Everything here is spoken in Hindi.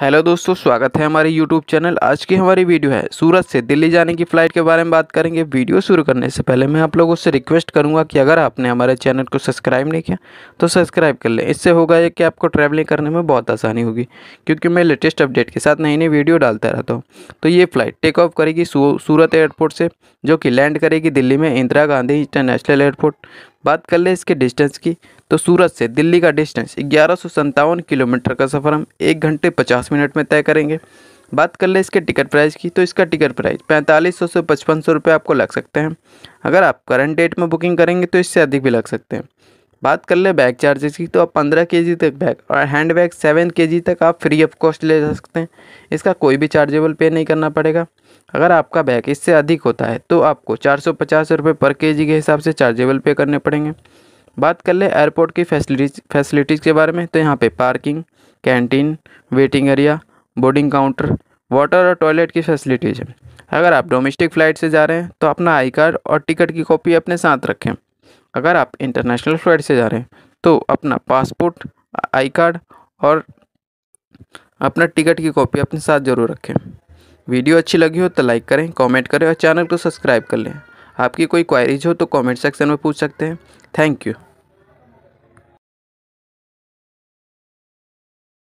हेलो दोस्तों स्वागत है हमारे यूट्यूब चैनल आज की हमारी वीडियो है सूरत से दिल्ली जाने की फ़्लाइट के बारे में बात करेंगे वीडियो शुरू करने से पहले मैं आप लोगों से रिक्वेस्ट करूंगा कि अगर आपने हमारे चैनल को सब्सक्राइब नहीं किया तो सब्सक्राइब कर लें इससे होगा ये कि आपको ट्रैवलिंग करने में बहुत आसानी होगी क्योंकि मैं लेटेस्ट अपडेट के साथ नई नई वीडियो डालता रहता हूँ तो ये फ़्लाइट टेक ऑफ करेगी सूरत एयरपोर्ट से जो कि लैंड करेगी दिल्ली में इंदिरा गांधी इंटरनेशनल एयरपोर्ट बात कर ले इसके डिस्टेंस की तो सूरत से दिल्ली का डिस्टेंस ग्यारह किलोमीटर का सफ़र हम एक घंटे पचास मिनट में तय करेंगे बात कर ले इसके टिकट प्राइस की तो इसका टिकट प्राइस पैंतालीस सौ से पचपन सौ रुपये आपको लग सकते हैं अगर आप करंट डेट में बुकिंग करेंगे तो इससे अधिक भी लग सकते हैं बात कर ले बैग चार्जेस की तो आप पंद्रह के जी तक बैग और हैंड बैग सेवन के जी तक आप फ्री ऑफ कॉस्ट ले जा सकते हैं इसका कोई भी चार्जेबल पे नहीं करना पड़ेगा अगर आपका बैग इससे अधिक होता है तो आपको चार सौ पचास रुपये पर के जी के हिसाब से चार्जेबल पे करने पड़ेंगे बात कर ले एयरपोर्ट की फैसिलिटीज फैसिलिटीज़ के बारे में तो यहाँ पे parking canteen waiting area boarding counter water और टॉयलेट की फैसिलिटीज़ है अगर आप डोमेस्टिक फ़्लाइट से जा रहे हैं तो अपना आई कार्ड और टिकट की कॉपी अपने साथ रखें अगर आप इंटरनेशनल फ़्लाइट से जा रहे हैं तो अपना पासपोर्ट आई कार्ड और अपना टिकट की कॉपी अपने साथ ज़रूर रखें वीडियो अच्छी लगी हो तो लाइक करें कमेंट करें और चैनल को सब्सक्राइब कर लें आपकी कोई क्वायरीज हो तो कमेंट सेक्शन में पूछ सकते हैं थैंक यू